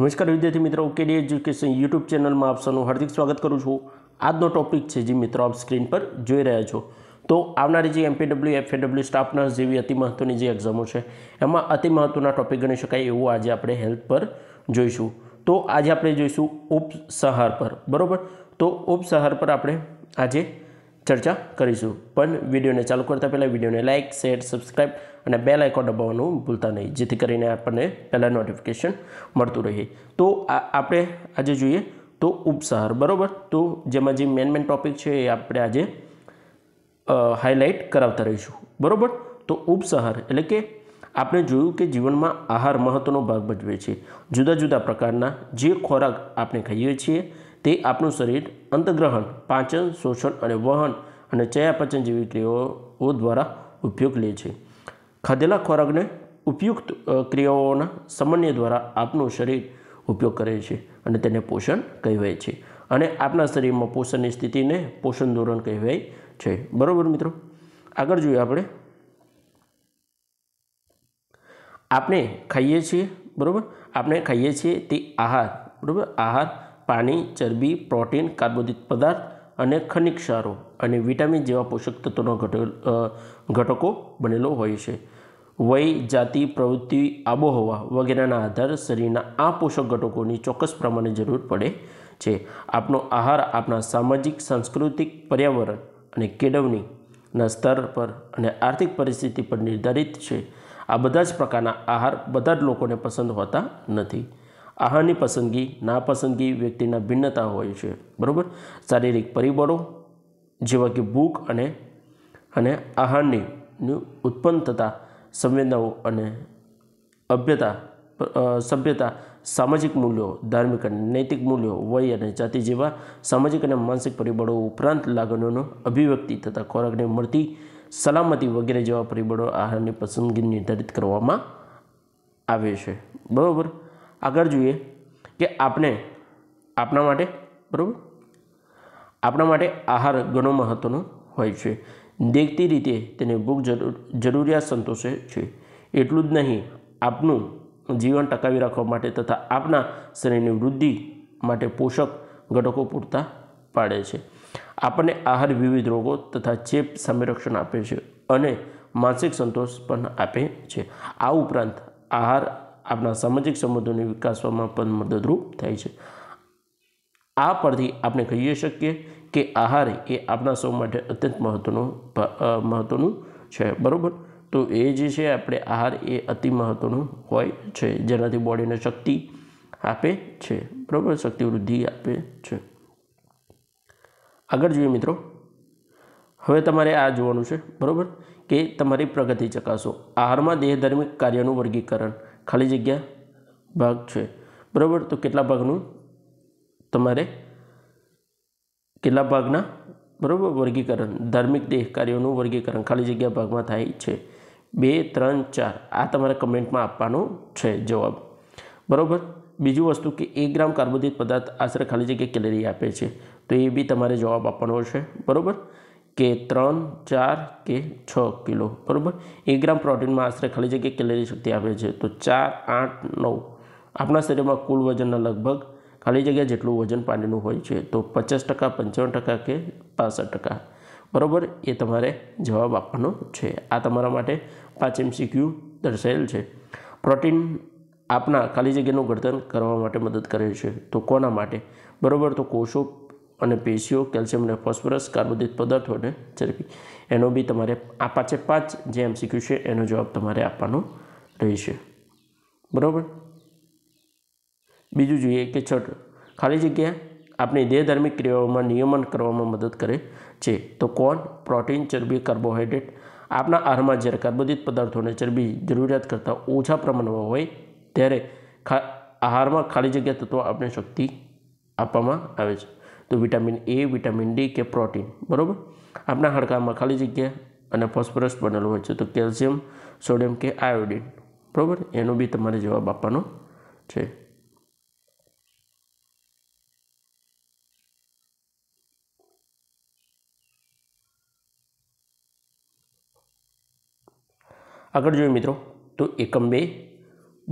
નમસ્કાર વિદ્યાર્થી મિત્રો કેડી એજ્યુકેશન યુટ્યુબ ચેનલમાં આપ સૌનું હાર્દિક સ્વાગત કરું છું આજનો ટોપિક છે જે મિત્રો આપ સ્ક્રીન પર જોઈ રહ્યા છો તો આવનારી જે એમપીડબલ્યુ એફએડબ્લ્યુ સ્ટાફ નર્સ જેવી અતિ મહત્ત્વની જે એક્ઝામો છે એમાં અતિ મહત્ત્વના ટોપિક ગણી શકાય એવું આજે આપણે હેલ્થ પર જોઈશું તો આજે આપણે જોઈશું ઉપસહાર પર બરાબર તો ઉપસહાર પર આપણે આજે ચર્ચા કરીશું પણ વિડીયોને ચાલુ કરતાં પહેલાં વિડીયોને લાઇક શેર સબસ્ક્રાઇબ અને બેલ આઇકોન દબાવવાનું ભૂલતા નહીં જેથી કરીને આપણને પહેલાં નોટિફિકેશન મળતું રહે તો આપણે આજે જોઈએ તો ઉપસહાર બરાબર તો જેમાં જે મેન મેન ટોપિક છે એ આપણે આજે હાઇલાઇટ કરાવતા રહીશું બરાબર તો ઉપસહાર એટલે કે આપણે જોયું કે જીવનમાં આહાર મહત્ત્વનો ભાગ ભજવે છે જુદા જુદા પ્રકારના જે ખોરાક આપણે ખાઈએ છીએ તે આપણું શરીર અંતગ્રહણ પાચન શોષણ અને વહન અને ચયાપચન જેવી ક્રિયાઓ દ્વારા ઉપયોગ લે છે ખાધેલા ખોરાકને ઉપયુક્ત ક્રિયાઓના સમન્વય દ્વારા આપણું શરીર ઉપયોગ કરે છે અને તેને પોષણ કહેવાય છે અને આપના શરીરમાં પોષણની સ્થિતિને પોષણ ધોરણ કહેવાય છે બરાબર મિત્રો આગળ જોઈએ આપણે આપણે ખાઈએ છીએ બરાબર આપણે ખાઈએ છીએ તે આહાર બરાબર આહાર પાણી ચરબી પ્રોટીન કાર્બોદિત પદાર્થ અને ખનિજ ક્ષારો અને વિટામિન જેવા પોષક તત્વોનો ઘટકો બનેલો હોય છે વય જાતિ પ્રવૃત્તિ આબોહવા વગેરેના આધારે શરીરના આ પોષક ઘટકોની ચોક્કસ પ્રમાણે જરૂર પડે છે આપનો આહાર આપણા સામાજિક સાંસ્કૃતિક પર્યાવરણ અને કેળવણીના સ્તર પર અને આર્થિક પરિસ્થિતિ પર નિર્ધારિત છે આ બધા જ પ્રકારના આહાર બધા જ લોકોને પસંદ હોતા નથી આહારની પસંદગી નાપસંદગી વ્યક્તિના ભિન્નતા હોય છે બરાબર શારીરિક પરિબળો જેવા કે ભૂખ અને અને આહારની ઉત્પન્ન થતા સંવેદનાઓ અને અભ્યતા સભ્યતા સામાજિક મૂલ્યો ધાર્મિક અને નૈતિક મૂલ્યો વય અને જાતિ જેવા સામાજિક અને માનસિક પરિબળો ઉપરાંત લાગણીઓનો અભિવ્યક્તિ તથા ખોરાકને મળતી સલામતી વગેરે જેવા પરિબળો આહારની પસંદગી નિર્ધારિત કરવામાં આવે છે બરાબર આગળ જોઈએ કે આપણે આપણા માટે બરાબર આપણા માટે આહાર ઘણો મહત્ત્વનો હોય છે દેખતી રીતે તેને ભૂખ જરૂર જરૂરિયાત સંતોષે છે એટલું જ નહીં આપનું જીવન ટકાવી રાખવા માટે તથા આપના શરીરની વૃદ્ધિ માટે પોષક ઘટકો પૂરતા પાડે છે આપણને આહાર વિવિધ રોગો તથા ચેપ સામે આપે છે અને માનસિક સંતોષ પણ આપે છે આ ઉપરાંત આહાર આપણા સામાજિક સંબંધોને વિકાસવામાં પણ મદદરૂપ થાય છે આ પરથી આપણે કહીએ શકીએ કે આહાર એ આપણા સૌ માટે અત્યંત મહત્ત્વનો મહત્ત્વનું છે બરાબર તો એ જે છે આપણે આહાર એ અતિ મહત્ત્વનું હોય છે જેનાથી બોડીને શક્તિ આપે છે બરાબર શક્તિ વૃદ્ધિ આપે છે આગળ જોઈએ મિત્રો હવે તમારે આ જોવાનું છે બરાબર કે તમારી પ્રગતિ ચકાસો આહારમાં દેહધર્મિક કાર્યનું વર્ગીકરણ ખાલી જગ્યા ભાગ છે બરાબર તો કેટલા ભાગનું તમારે કેટલા ભાગના બરાબર વર્ગીકરણ ધાર્મિક દેહ કાર્યોનું વર્ગીકરણ ખાલી જગ્યા ભાગમાં થાય છે બે ત્રણ ચાર આ તમારે કમેન્ટમાં આપવાનો છે જવાબ બરાબર બીજું વસ્તુ કે એક ગ્રામ કાર્બોદિત પદાર્થ આશરે ખાલી જગ્યાએ કેલેરી આપે છે તો એ બી તમારે જવાબ આપવાનો છે બરાબર કે ત્રણ ચાર કે છ કિલો બરાબર એ ગ્રામ પ્રોટીનમાં આશરે ખાલી જગ્યાએ કેલેરી શક્તિ આપે છે તો ચાર આઠ નવ આપણા શરીરમાં કુલ વજનના લગભગ ખાલી જગ્યા જેટલું વજન પાણીનું હોય છે તો પચાસ ટકા પંચાવન ટકા કે પાસઠ ટકા બરાબર એ તમારે જવાબ આપવાનો છે આ તમારા માટે પાંચ એમસીક્યુ દર્શાવેલ છે પ્રોટીન આપના ખાલી જગ્યાનું ઘડતર કરવા માટે મદદ કરે છે તો કોના માટે બરાબર તો કોષો અને પેશીઓ કેલ્શિયમ અને ફોસ્ફરસ કાર્બોદિત પદાર્થોને ચરબી એનો બી તમારે આ પાંચે પાંચ જે એમસીક્યુ છે એનો જવાબ તમારે આપવાનો રહેશે બરાબર બીજું જોઈએ કે છઠ ખાલી જગ્યા આપણી દેહધાર્મિક ક્રિયાઓમાં નિયમન કરવામાં મદદ કરે છે તો કોણ પ્રોટીન ચરબી કાર્બોહાઈડ્રેટ આપના આહારમાં જ્યારે કાર્બોદિત પદાર્થોને ચરબી જરૂરિયાત કરતાં ઓછા પ્રમાણમાં હોય ત્યારે આહારમાં ખાલી જગ્યા તત્વો આપણે શક્તિ આપવામાં આવે છે તો વિટામિન એ વિટામિન ડી કે પ્રોટીન બરાબર આપણા હાડકામાં ખાલી જગ્યા અને ફોસ્ફરસ બનેલું હોય છે તો કેલ્શિયમ સોડિયમ કે આયોડિન બરાબર એનો બી તમારે જવાબ આપવાનો છે આગળ જોઈએ મિત્રો તો એકમ બે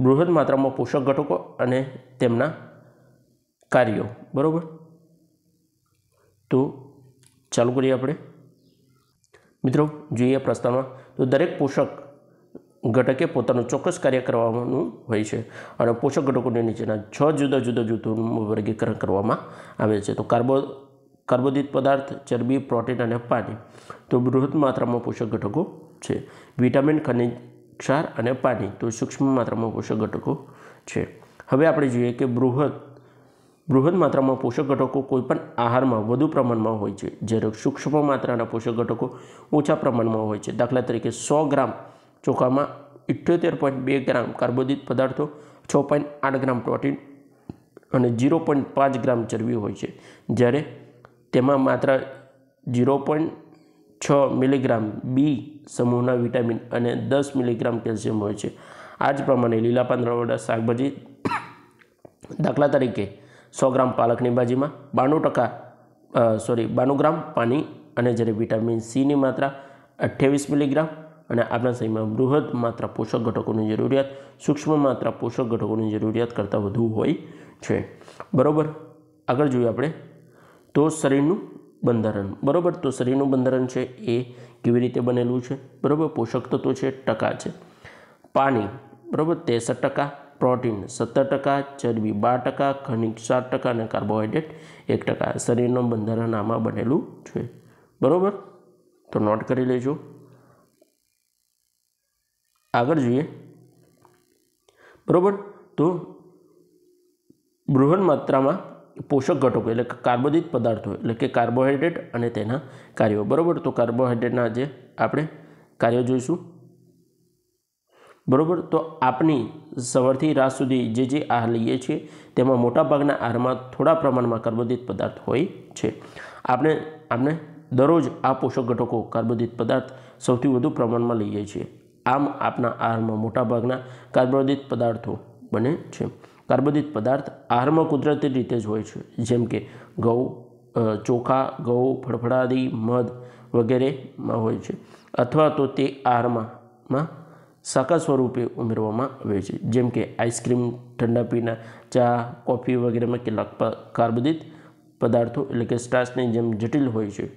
બૃહદ માત્રામાં પોષક ઘટકો અને તેમના કાર્યો બરાબર તો ચાલુ કરીએ આપણે મિત્રો જોઈએ પ્રસ્તાવમાં તો દરેક પોષક ઘટકે પોતાનું ચોક્કસ કાર્ય કરવાનું હોય છે અને પોષક ઘટકોની નીચેના છ જુદા જુદા જૂથોનું વર્ગીકરણ કરવામાં આવે છે તો કાર્બો કાર્બોદિત પદાર્થ ચરબી પ્રોટીન અને પાણી તો બૃહદ માત્રામાં પોષક ઘટકો છે વિટામિન ખનિજ ક્ષાર અને પાણી તો સૂક્ષ્મ માત્રામાં પોષક ઘટકો છે હવે આપણે જોઈએ કે બૃહદ બૃહદ માત્રામાં પોષક ઘટકો કોઈપણ આહારમાં વધુ પ્રમાણમાં હોય છે જ્યારે સૂક્ષ્મ માત્રાના પોષક ઘટકો ઓછા પ્રમાણમાં હોય છે દાખલા તરીકે સો ગ્રામ ચોખામાં ઇઠ્યોતેર પોઈન્ટ બે ગ્રામ કાર્બોદિત પદાર્થો છ પોઈન્ટ આઠ ગ્રામ પ્રોટીન અને ઝીરો પોઈન્ટ પાંચ ગ્રામ ચરબી હોય છે જ્યારે તેમાં માત્ર ઝીરો પોઈન્ટ છ મિલીગ્રામ બી સમૂહના વિટામિન અને દસ મિલીગ્રામ કેલ્શિયમ હોય છે આ જ પ્રમાણે લીલા પાંદડાવાળા શાકભાજી દાખલા તરીકે સો ગ્રામ પાલકની ભાજીમાં બાણું ટકા સોરી બાણું ગ્રામ પાણી અને જ્યારે વિટામિન સીની માત્રા અઠ્યાવીસ મિલીગ્રામ અને આપણા શરીરમાં બૃહદ માત્રા પોષક ઘટકોની જરૂરિયાત સૂક્ષ્મ માત્રા પોષક ઘટકોની જરૂરિયાત કરતાં વધુ હોય છે બરાબર આગળ જોઈએ આપણે તો શરીરનું બંધારણ બરાબર તો શરીરનું બંધારણ છે એ કેવી રીતે બનેલું છે બરાબર પોષક તત્વો છે ટકા છે પાણી બરાબર તેસઠ ટકા પ્રોટીન સત્તર ટકા ચરબી બાર ટકા ખનિજ સાત ટકા અને કાર્બોહાઈડ્રેટ એક ટકા શરીરનું બંધારણ આમાં બનેલું છે બરાબર તો નોટ કરી લેજો આગળ જોઈએ બરાબર તો બૃહન માત્રામાં પોષક ઘટકો એટલે કાર્બોદિત પદાર્થો એટલે કે કાર્બોહાઈડ્રેટ અને તેના કાર્યો બરાબર તો કાર્બોહાઈડ્રેટના જે આપણે કાર્યો જોઈશું બરાબર તો આપની સવારથી રાત સુધી જે જે આહાર લઈએ છીએ તેમાં મોટાભાગના આહારમાં થોડા પ્રમાણમાં કાર્બોદિત પદાર્થ હોય છે આપણે આપણે દરરોજ આ પોષક ઘટકો કાર્બોદિત પદાર્થ સૌથી વધુ પ્રમાણમાં લઈએ છીએ આમ આપના આહારમાં મોટાભાગના કાર્બોદિત પદાર્થો બને છે કાર્બોદિત પદાર્થ આહારમાં કુદરતી રીતે જ હોય છે જેમ કે ઘઉં ચોખા ઘઉં ફળફળાદી મધ વગેરેમાં હોય છે અથવા તો તે આહારમાં શાકા સ્વરૂપે ઉમેરવામાં આવે છે જેમ કે આઈસ્ક્રીમ ઠંડા પીણા ચા કોફી વગેરેમાં કેટલાક કાર્બોદિત પદાર્થો એટલે કે સ્ટાર્ચની જેમ જટિલ હોય છે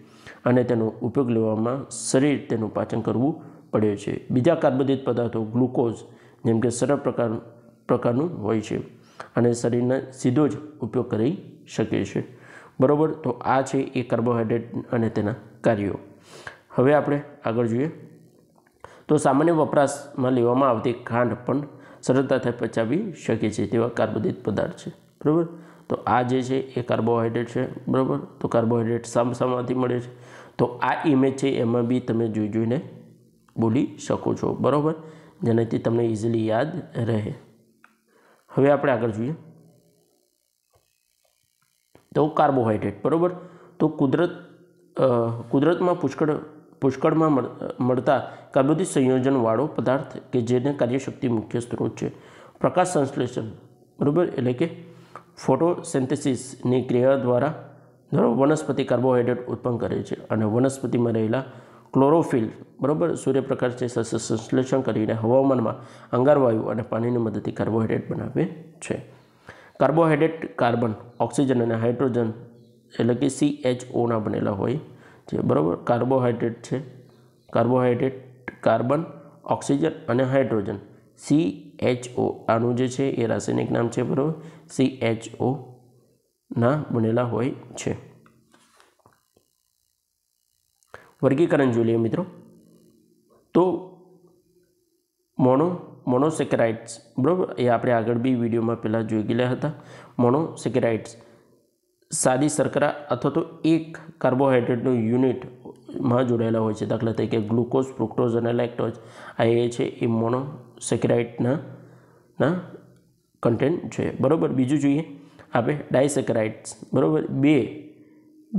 અને તેનો ઉપયોગ લેવામાં શરીર તેનું પાચન કરવું પડે છે બીજા કાર્બોદિત પદાર્થો ગ્લુકોઝ જેમ કે સરળ પ્રકાર પ્રકારનું હોય છે અને શરીરના સીધો જ ઉપયોગ કરી શકે છે બરાબર તો આ છે એ કાર્બોહાઈડ્રેટ અને તેના કાર્યો હવે આપણે આગળ જોઈએ તો સામાન્ય વપરાશમાં લેવામાં આવતી ખાંડ પણ સરળતાથી પચાવી શકે છે તેવા કાર્બોદિત પદાર્થ છે બરાબર તો આ જે છે એ કાર્બોહાઈડ્રેટ છે બરાબર તો કાર્બોહાઈડ્રેટ સામ મળે છે તો આ ઇમેજ છે એમાં બી તમે જોઈ જોઈને બોલી શકો છો બરાબર જેનાથી તમને ઇઝીલી યાદ રહે હવે આપણે આગળ જોઈએ તો કાર્બોહાઈડ્રેટ બરાબર તો કુદરત કુદરતમાં પુષ્કળ પુષ્કળમાં મળતા કાર્બોદિત સંયોજનવાળો પદાર્થ કે જેને કાર્યશક્તિ મુખ્ય સ્ત્રોત છે પ્રકાશ સંશ્લેષણ બરાબર એટલે કે ફોટોસેન્થેસિસની ક્રિયા દ્વારા ધરો વનસ્પતિ કાર્બોહાઈડ્રેટ ઉત્પન્ન કરે છે અને વનસ્પતિમાં રહેલા ક્લોરોફિલ બરાબર સૂર્યપ્રકાશને સંશ્લેષણ કરીને હવામાનમાં અંગારવાયુ અને પાણીની મદદથી કાર્બોહાઈડ્રેટ બનાવે છે કાર્બોહાઈડ્રેટ કાર્બન ઓક્સિજન અને હાઇડ્રોજન એટલે કે સી એચ ઓના બનેલા હોય છે બરાબર કાર્બોહાઈડ્રેટ છે કાર્બોહાઈડ્રેટ કાર્બન ઓક્સિજન અને હાઇડ્રોજન સી એચ ઓ આનું જે છે એ રાસાયણિક નામ છે બરાબર સી એચ ઓ ના બનેલા હોય છે વર્ગીકરણ જોઈ લઈએ મિત્રો તો મોનો મોનોસેકેરાઇટ્સ બરાબર એ આપણે આગળ બી વિડીયોમાં પહેલાં જોઈ ગયેલા હતા મોનોસેકેરાઇટ્સ સાદી શર્કરા અથવા તો એક કાર્બોહાઈડ્રેટનું યુનિટમાં જોડાયેલા હોય છે દાખલા તરીકે ગ્લુકોઝ ફ્રુક્ટોઝ અને લેક્ટોઝ આ એ છે એ મોનોસેક્રાઇટના ના કન્ટેન્ટ છે બરાબર બીજું જોઈએ આપણે ડાયસેક્રાઇટ્સ બરાબર બે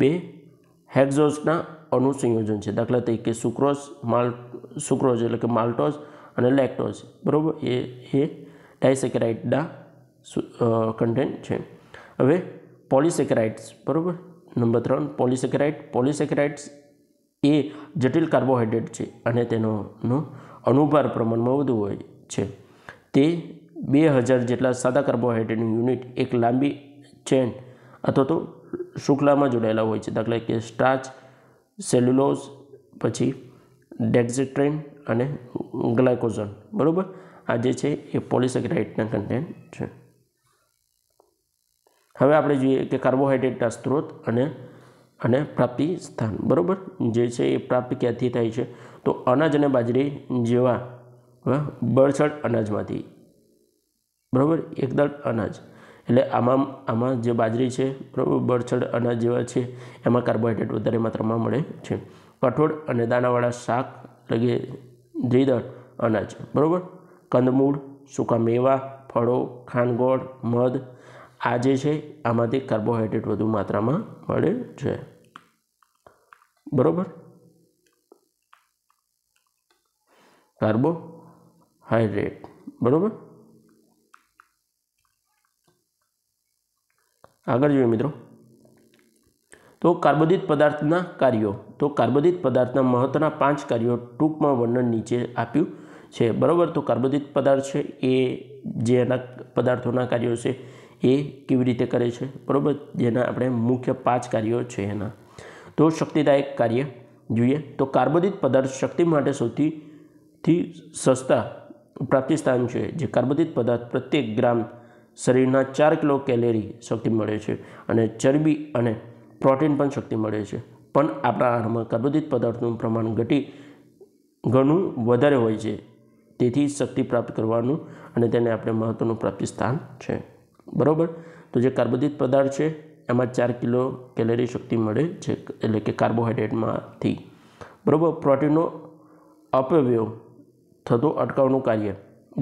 બે હેક્ઝોસના અનુસંયોજન છે દાખલા તરીકે સુક્રોઝ માલ સુક્રોઝ એટલે કે માલ્ટોઝ અને લેક્ટોઝ બરાબર એ એ ડાયસેક્રાઇટના કન્ટેન્ટ છે હવે પોલિસેકેરાઇડ્સ બરાબર નંબર ત્રણ પોલિસેકેરાઇડ પોલિસેકેરાઇડ્સ એ જટિલ કાર્બોહાઈડ્રેટ છે અને તેનો અણુભાર પ્રમાણમાં વધુ હોય છે તે બે હજાર જેટલા સાદા કાર્બોહાઈડ્રેટનું યુનિટ એક લાંબી ચેન અથવા તો શુક્લામાં જોડાયેલા હોય છે દાખલા કે સ્ટાર્ચ સેલ્યુલોઝ પછી ડેક્ઝેટ્રેન અને ગ્લાયકોઝન બરાબર આ જે છે એ પોલિસેક્રાઇટના કન્ટેન્ટ છે હવે આપણે જોઈએ કે કાર્બોહાઈડ્રેટના સ્ત્રોત અને અને પ્રાપ્તિ સ્થાન બરાબર જે છે એ પ્રાપ્ત ક્યાંથી થાય છે તો અનાજ અને બાજરી જેવા બળછડ અનાજમાંથી બરાબર એકદળ અનાજ એટલે આમાં આમાં જે બાજરી છે બરાબર બળછડ અનાજ જેવા છે એમાં કાર્બોહાઈડ્રેટ વધારે માત્રામાં મળે છે કઠોળ અને દાણાવાળા શાક એટલે કે દ્વિદળ અનાજ બરાબર કંદમૂળ સૂકા મેવા ફળો ખાંડગોળ મધ આ જે છે આમાંથી કાર્બોહાઈડ્રેટ વધુ માત્રામાં મળે છે બરાબર કાર્બોહાઈડ્રેટ બરાબર આગળ જોઈએ મિત્રો તો કાર્બોદિત પદાર્થના કાર્યો તો કાર્બોદિત પદાર્થના મહત્ત્વના પાંચ કાર્યો ટૂંકમાં વર્ણન નીચે આપ્યું છે બરાબર તો કાર્બોદિત પદાર્થ છે એ જે એના પદાર્થોના કાર્યો છે એ કેવી રીતે કરે છે બરાબર જેના આપણે મુખ્ય પાંચ કાર્યો છે એના તો શક્તિદાયક કાર્ય જોઈએ તો કાર્બોદિત પદાર્થ શક્તિ માટે સૌથી સસ્તા પ્રાપ્તિસ્થાન છે જે કાર્બોદિત પદાર્થ પ્રત્યેક ગ્રામ શરીરના ચાર કિલો કેલેરી શક્તિ મળે છે અને ચરબી અને પ્રોટીન પણ શક્તિ મળે છે પણ આપણા આહારમાં કાર્બોદિત પદાર્થનું પ્રમાણ ઘટી ઘણું વધારે હોય છે તેથી શક્તિ પ્રાપ્ત કરવાનું અને તેને આપણે મહત્ત્વનું પ્રાપ્તિસ્થાન છે બરાબર તો જે કાર્બોદિત પદાર્થ છે એમાં ચાર કિલો કેલેરી શક્તિ મળે છે એટલે કે કાર્બોહાઈડ્રેટમાંથી બરાબર પ્રોટીનનો અપવ્યો થતો અટકાવવાનું કાર્ય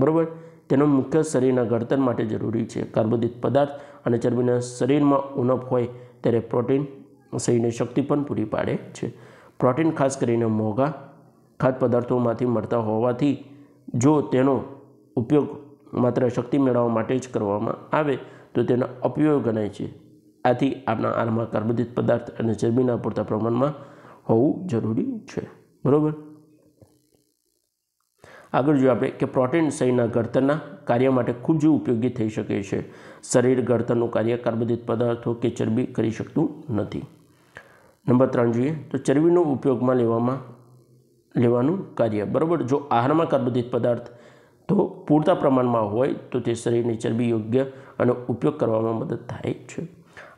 બરાબર તેનો મુખ્ય શરીરના ઘડતર માટે જરૂરી છે કાર્બોદિત પદાર્થ અને ચરબીના શરીરમાં ઉણપ હોય ત્યારે પ્રોટીન શરીરને શક્તિ પણ પૂરી પાડે છે પ્રોટીન ખાસ કરીને મોંઘા ખાદ્ય પદાર્થોમાંથી મળતા હોવાથી જો તેનો ઉપયોગ માત્ર શક્તિ મેળવવા માટે જ કરવામાં આવે તો તેનો અપવ્યય ગણાય છે આથી આપણા આહારમાં કાર્બોદિત પદાર્થ અને ચરબીના પૂરતા પ્રમાણમાં હોવું જરૂરી છે બરાબર આગળ જોઈએ આપણે કે પ્રોટીન શરીરના ઘડતરના કાર્ય માટે ખૂબ જ ઉપયોગી થઈ શકે છે શરીર ઘડતરનું કાર્ય કાર્બોદિત પદાર્થો કે ચરબી કરી શકતું નથી નંબર ત્રણ જોઈએ તો ચરબીનો ઉપયોગમાં લેવામાં લેવાનું કાર્ય બરાબર જો આહારમાં કાર્બોદિત પદાર્થ તો પૂરતા પ્રમાણમાં હોય તો તે શરીરની ચરબી યોગ્ય અને ઉપયોગ કરવામાં મદદ થાય છે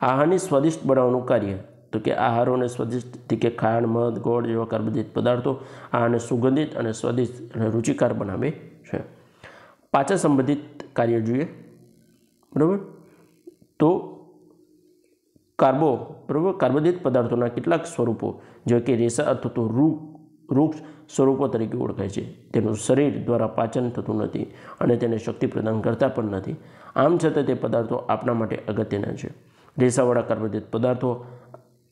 આહારને સ્વાદિષ્ટ બનાવવાનું કાર્ય તો કે આહારોને સ્વાદિષ્ટ કે ખાંડ મધ ગોળ જેવા કાર્બોદિત પદાર્થો આહારને સુગંધિત અને સ્વાદિષ્ટ અને રુચિકાર બનાવે છે પાચન સંબંધિત કાર્ય જોઈએ બરાબર તો કાર્બો બરાબર કાર્બોદિત પદાર્થોના કેટલાક સ્વરૂપો જેવા કે રેસા અથવા તો રૂ વૃક્ષ સ્વરૂપો તરીકે ઓળખાય છે તેનું શરીર દ્વારા પાચન થતું નથી અને તેને શક્તિ પ્રદાન કરતા પણ નથી આમ છતાં તે પદાર્થો આપના માટે અગત્યના છે રેસાવાળા કાર્બોદિત પદાર્થો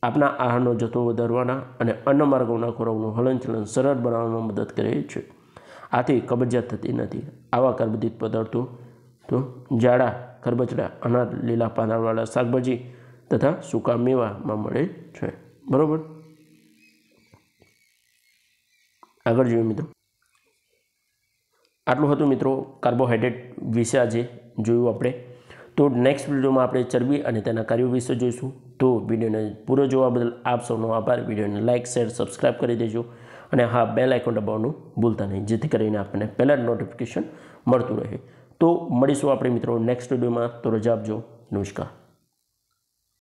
આપના આહારનો જથ્થો વધારવાના અને અન્ન માર્ગોના ખોરાકનું હલનચલન સરળ બનાવવામાં મદદ કરે છે આથી કબજિયાત થતી નથી આવા કાર્બોદિત પદાર્થો તો જાડા ખરબચડા અનાજ લીલા પાનાવાળા શાકભાજી તથા સૂકા મેવામાં મળે છે બરાબર આગળ જોયું મિત્રો આટલું હતું મિત્રો કાર્બોહાઈડ્રેટ વિશે આજે જોયું આપણે તો નેક્સ્ટ વિડીયોમાં આપણે ચરબી અને તેના કાર્યો વિશે જોઈશું તો વિડીયોને પૂરો જોવા બદલ આપ સૌનો આભાર વિડીયોને લાઇક શેર સબસ્ક્રાઈબ કરી દેજો અને હા બેલ આઇકોન દબાવવાનું ભૂલતા નહીં જેથી કરીને આપણને પહેલાં નોટિફિકેશન મળતું રહે તો મળીશું આપણે મિત્રો નેક્સ્ટ વિડીયોમાં તો રજા આપજો નમસ્કાર